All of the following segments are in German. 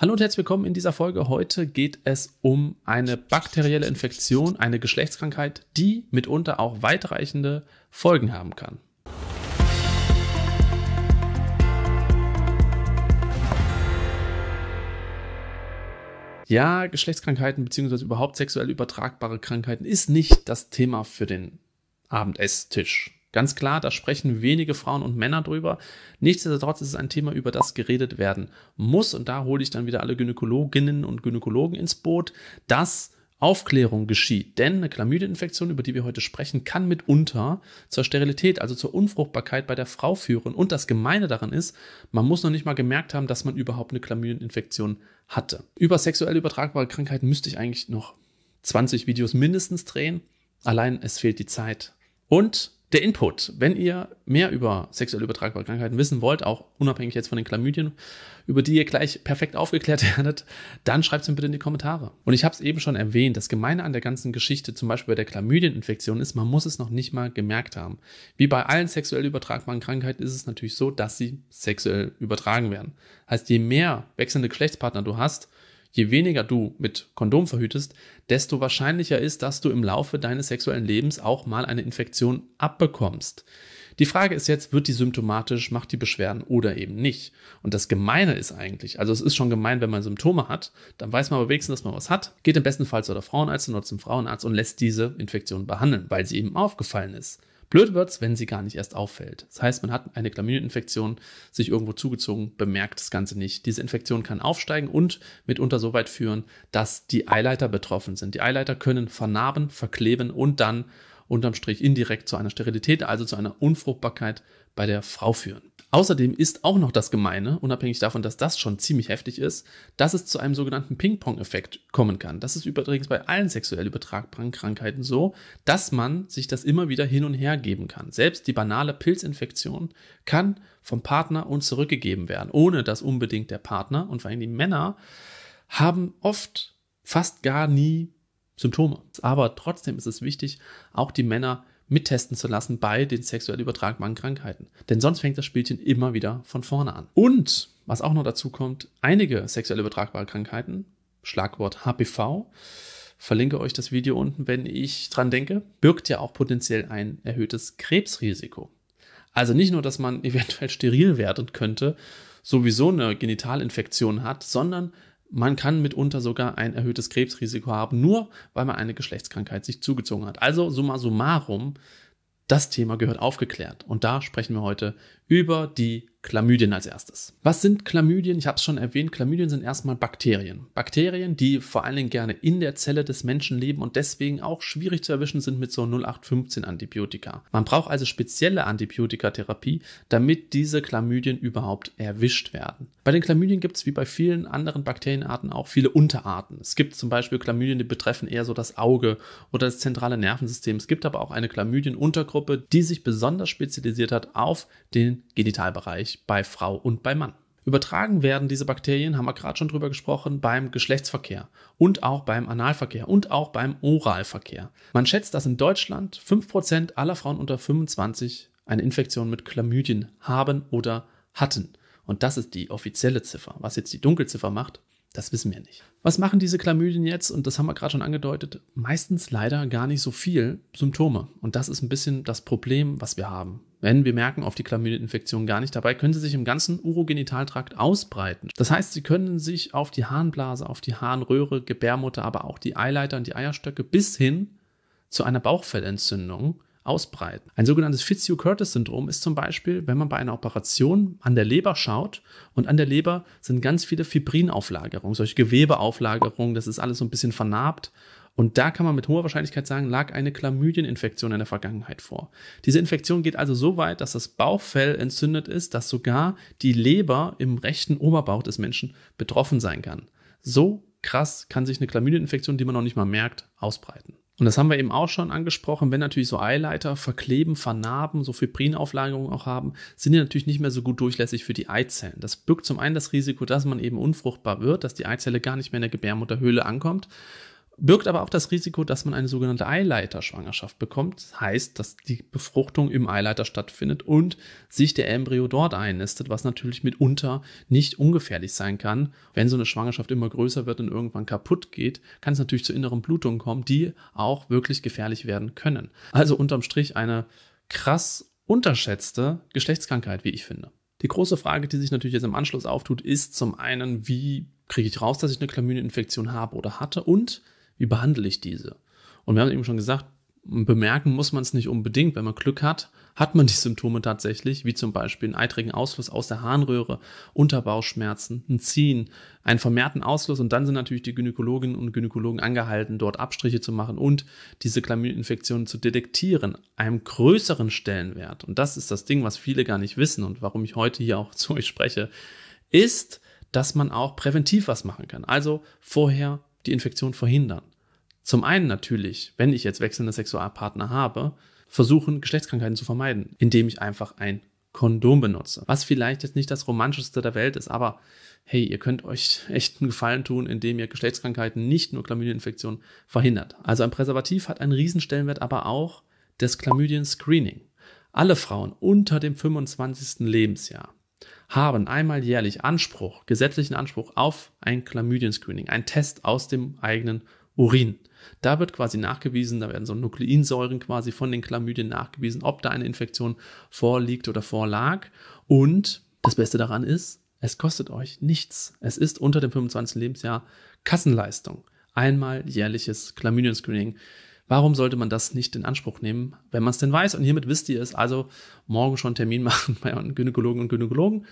Hallo und herzlich willkommen in dieser Folge. Heute geht es um eine bakterielle Infektion, eine Geschlechtskrankheit, die mitunter auch weitreichende Folgen haben kann. Ja, Geschlechtskrankheiten bzw. überhaupt sexuell übertragbare Krankheiten ist nicht das Thema für den Abendesstisch. Ganz klar, da sprechen wenige Frauen und Männer drüber. Nichtsdestotrotz ist es ein Thema, über das geredet werden muss. Und da hole ich dann wieder alle Gynäkologinnen und Gynäkologen ins Boot, dass Aufklärung geschieht. Denn eine Chlamydieninfektion, über die wir heute sprechen, kann mitunter zur Sterilität, also zur Unfruchtbarkeit bei der Frau führen. Und das Gemeine daran ist, man muss noch nicht mal gemerkt haben, dass man überhaupt eine Chlamydieninfektion hatte. Über sexuell übertragbare Krankheiten müsste ich eigentlich noch 20 Videos mindestens drehen. Allein es fehlt die Zeit. Und der Input. Wenn ihr mehr über sexuell übertragbare Krankheiten wissen wollt, auch unabhängig jetzt von den Chlamydien, über die ihr gleich perfekt aufgeklärt werdet, dann schreibt es mir bitte in die Kommentare. Und ich habe es eben schon erwähnt, das Gemeine an der ganzen Geschichte, zum Beispiel bei der Chlamydieninfektion, ist, man muss es noch nicht mal gemerkt haben. Wie bei allen sexuell übertragbaren Krankheiten ist es natürlich so, dass sie sexuell übertragen werden. Heißt, je mehr wechselnde Geschlechtspartner du hast, je weniger du mit Kondom verhütest, desto wahrscheinlicher ist, dass du im Laufe deines sexuellen Lebens auch mal eine Infektion abbekommst. Die Frage ist jetzt, wird die symptomatisch, macht die Beschwerden oder eben nicht? Und das Gemeine ist eigentlich, also es ist schon gemein, wenn man Symptome hat, dann weiß man aber wenigstens, dass man was hat, geht im besten Fall zu der Frauenärztin oder zum Frauenarzt und lässt diese Infektion behandeln, weil sie eben aufgefallen ist. Blöd wird's, wenn sie gar nicht erst auffällt. Das heißt, man hat eine Chlamydieninfektion sich irgendwo zugezogen, bemerkt das Ganze nicht. Diese Infektion kann aufsteigen und mitunter so weit führen, dass die Eileiter betroffen sind. Die Eileiter können vernarben, verkleben und dann unterm Strich indirekt zu einer Sterilität, also zu einer Unfruchtbarkeit bei der Frau führen. Außerdem ist auch noch das Gemeine, unabhängig davon, dass das schon ziemlich heftig ist, dass es zu einem sogenannten Ping-Pong-Effekt kommen kann. Das ist übrigens bei allen sexuell übertragbaren Krankheiten so, dass man sich das immer wieder hin und her geben kann. Selbst die banale Pilzinfektion kann vom Partner und zurückgegeben werden, ohne dass unbedingt der Partner und vor allem die Männer haben oft fast gar nie Symptome. Aber trotzdem ist es wichtig, auch die Männer mittesten zu lassen bei den sexuell übertragbaren Krankheiten. Denn sonst fängt das Spielchen immer wieder von vorne an. Und was auch noch dazu kommt, einige sexuell übertragbare Krankheiten, Schlagwort HPV, verlinke euch das Video unten, wenn ich dran denke, birgt ja auch potenziell ein erhöhtes Krebsrisiko. Also nicht nur, dass man eventuell steril werden könnte, sowieso eine Genitalinfektion hat, sondern man kann mitunter sogar ein erhöhtes Krebsrisiko haben, nur weil man eine Geschlechtskrankheit sich zugezogen hat. Also summa summarum, das Thema gehört aufgeklärt. Und da sprechen wir heute über die Chlamydien als erstes. Was sind Chlamydien? Ich habe es schon erwähnt, Chlamydien sind erstmal Bakterien. Bakterien, die vor allen Dingen gerne in der Zelle des Menschen leben und deswegen auch schwierig zu erwischen sind mit so 0815 Antibiotika. Man braucht also spezielle Antibiotikatherapie, damit diese Chlamydien überhaupt erwischt werden. Bei den Chlamydien gibt es wie bei vielen anderen Bakterienarten auch viele Unterarten. Es gibt zum Beispiel Chlamydien, die betreffen eher so das Auge oder das zentrale Nervensystem. Es gibt aber auch eine Chlamydien-Untergruppe, die sich besonders spezialisiert hat auf den Genitalbereich bei Frau und bei Mann. Übertragen werden diese Bakterien, haben wir gerade schon drüber gesprochen, beim Geschlechtsverkehr und auch beim Analverkehr und auch beim Oralverkehr. Man schätzt, dass in Deutschland 5% aller Frauen unter 25 eine Infektion mit Chlamydien haben oder hatten. Und das ist die offizielle Ziffer. Was jetzt die Dunkelziffer macht, das wissen wir nicht. Was machen diese Chlamydien jetzt? Und das haben wir gerade schon angedeutet. Meistens leider gar nicht so viel Symptome. Und das ist ein bisschen das Problem, was wir haben. Wenn wir merken auf die Chlamydieninfektion gar nicht dabei, können sie sich im ganzen Urogenitaltrakt ausbreiten. Das heißt, sie können sich auf die Harnblase, auf die Harnröhre, Gebärmutter, aber auch die Eileiter und die Eierstöcke bis hin zu einer Bauchfellentzündung ausbreiten. Ein sogenanntes Fitzhugh-Curtis-Syndrom ist zum Beispiel, wenn man bei einer Operation an der Leber schaut und an der Leber sind ganz viele Fibrinauflagerungen, solche Gewebeauflagerungen, das ist alles so ein bisschen vernarbt. Und da kann man mit hoher Wahrscheinlichkeit sagen, lag eine Chlamydieninfektion in der Vergangenheit vor. Diese Infektion geht also so weit, dass das Bauchfell entzündet ist, dass sogar die Leber im rechten Oberbauch des Menschen betroffen sein kann. So krass kann sich eine Chlamydieninfektion, die man noch nicht mal merkt, ausbreiten. Und das haben wir eben auch schon angesprochen, wenn natürlich so Eileiter verkleben, vernarben, so Fibrinauflagerungen auch haben, sind die natürlich nicht mehr so gut durchlässig für die Eizellen. Das birgt zum einen das Risiko, dass man eben unfruchtbar wird, dass die Eizelle gar nicht mehr in der Gebärmutterhöhle ankommt birgt aber auch das Risiko, dass man eine sogenannte Eileiterschwangerschaft bekommt. Das heißt, dass die Befruchtung im Eileiter stattfindet und sich der Embryo dort einnistet, was natürlich mitunter nicht ungefährlich sein kann. Wenn so eine Schwangerschaft immer größer wird und irgendwann kaputt geht, kann es natürlich zu inneren Blutungen kommen, die auch wirklich gefährlich werden können. Also unterm Strich eine krass unterschätzte Geschlechtskrankheit, wie ich finde. Die große Frage, die sich natürlich jetzt im Anschluss auftut, ist zum einen, wie kriege ich raus, dass ich eine Chlamydieninfektion habe oder hatte und wie behandle ich diese? Und wir haben eben schon gesagt, bemerken muss man es nicht unbedingt. Wenn man Glück hat, hat man die Symptome tatsächlich, wie zum Beispiel einen eitrigen Ausfluss aus der Harnröhre, Unterbauchschmerzen, ein Ziehen, einen vermehrten Ausfluss und dann sind natürlich die Gynäkologinnen und Gynäkologen angehalten, dort Abstriche zu machen und diese Chlamydieninfektionen zu detektieren, einem größeren Stellenwert. Und das ist das Ding, was viele gar nicht wissen und warum ich heute hier auch zu euch spreche, ist, dass man auch präventiv was machen kann. Also vorher die Infektion verhindern. Zum einen natürlich, wenn ich jetzt wechselnde Sexualpartner habe, versuchen, Geschlechtskrankheiten zu vermeiden, indem ich einfach ein Kondom benutze. Was vielleicht jetzt nicht das Romantischste der Welt ist, aber hey, ihr könnt euch echt einen Gefallen tun, indem ihr Geschlechtskrankheiten, nicht nur Chlamydieninfektionen, verhindert. Also ein Präservativ hat einen Riesenstellenwert, aber auch das Chlamydien-Screening. Alle Frauen unter dem 25. Lebensjahr haben einmal jährlich Anspruch, gesetzlichen Anspruch auf ein Chlamydien-Screening, ein Test aus dem eigenen Urin. Da wird quasi nachgewiesen, da werden so Nukleinsäuren quasi von den Chlamydien nachgewiesen, ob da eine Infektion vorliegt oder vorlag. Und das Beste daran ist, es kostet euch nichts. Es ist unter dem 25. Lebensjahr Kassenleistung. Einmal jährliches Chlamydien-Screening. Warum sollte man das nicht in Anspruch nehmen, wenn man es denn weiß? Und hiermit wisst ihr es. Also morgen schon Termin machen bei euren Gynäkologen und Gynäkologen,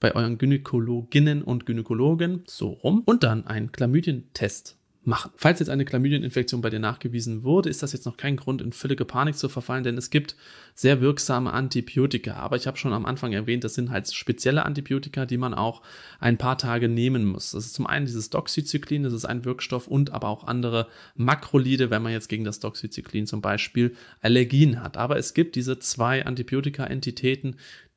bei euren Gynäkologinnen und Gynäkologen, so rum. Und dann einen Chlamydientest machen. Falls jetzt eine Chlamydieninfektion bei dir nachgewiesen wurde, ist das jetzt noch kein Grund, in völlige Panik zu verfallen, denn es gibt sehr wirksame Antibiotika. Aber ich habe schon am Anfang erwähnt, das sind halt spezielle Antibiotika, die man auch ein paar Tage nehmen muss. Das ist zum einen dieses Doxycyclin, das ist ein Wirkstoff und aber auch andere Makrolide, wenn man jetzt gegen das Doxycyclin zum Beispiel Allergien hat. Aber es gibt diese zwei Antibiotika-Entitäten,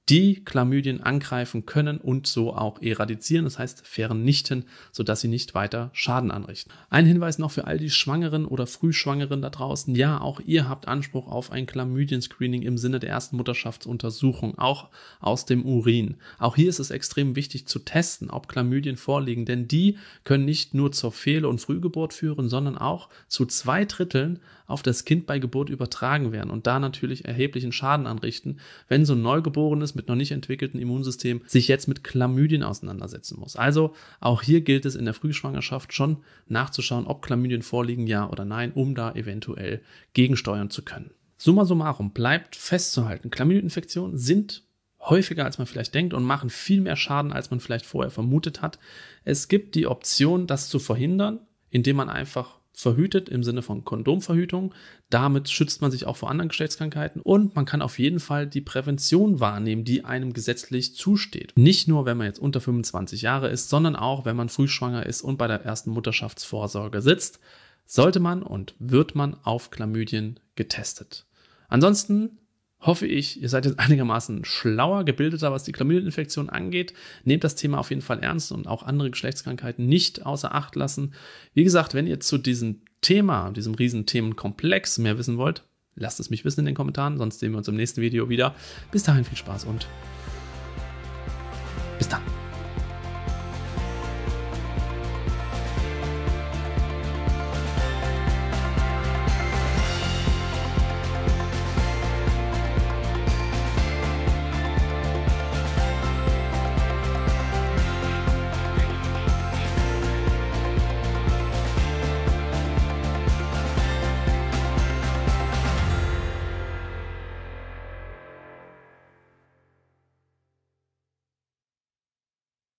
die Chlamydien angreifen können und so auch eradizieren, das heißt vernichten, sodass sie nicht weiter Schaden anrichten. Ein Hinweis noch für all die Schwangeren oder Frühschwangeren da draußen. Ja, auch ihr habt Anspruch auf ein Chlamydien-Screening im Sinne der ersten Mutterschaftsuntersuchung, auch aus dem Urin. Auch hier ist es extrem wichtig zu testen, ob Chlamydien vorliegen, denn die können nicht nur zur Fehl- und Frühgeburt führen, sondern auch zu zwei Dritteln auf das Kind bei Geburt übertragen werden und da natürlich erheblichen Schaden anrichten, wenn so ein Neugeborenes Virus mit noch nicht entwickeltem Immunsystem sich jetzt mit Chlamydien auseinandersetzen muss. Also auch hier gilt es in der Frühschwangerschaft schon nachzuschauen, ob Chlamydien vorliegen, ja oder nein, um da eventuell gegensteuern zu können. Summa summarum bleibt festzuhalten, Chlamydieninfektionen sind häufiger, als man vielleicht denkt und machen viel mehr Schaden, als man vielleicht vorher vermutet hat. Es gibt die Option, das zu verhindern, indem man einfach verhütet im Sinne von Kondomverhütung. Damit schützt man sich auch vor anderen Geschlechtskrankheiten und man kann auf jeden Fall die Prävention wahrnehmen, die einem gesetzlich zusteht. Nicht nur, wenn man jetzt unter 25 Jahre ist, sondern auch, wenn man früh schwanger ist und bei der ersten Mutterschaftsvorsorge sitzt, sollte man und wird man auf Chlamydien getestet. Ansonsten hoffe ich, ihr seid jetzt einigermaßen schlauer, gebildeter, was die Chlamydieninfektion angeht. Nehmt das Thema auf jeden Fall ernst und auch andere Geschlechtskrankheiten nicht außer Acht lassen. Wie gesagt, wenn ihr zu diesem Thema, diesem Riesenthemenkomplex mehr wissen wollt, lasst es mich wissen in den Kommentaren, sonst sehen wir uns im nächsten Video wieder. Bis dahin viel Spaß und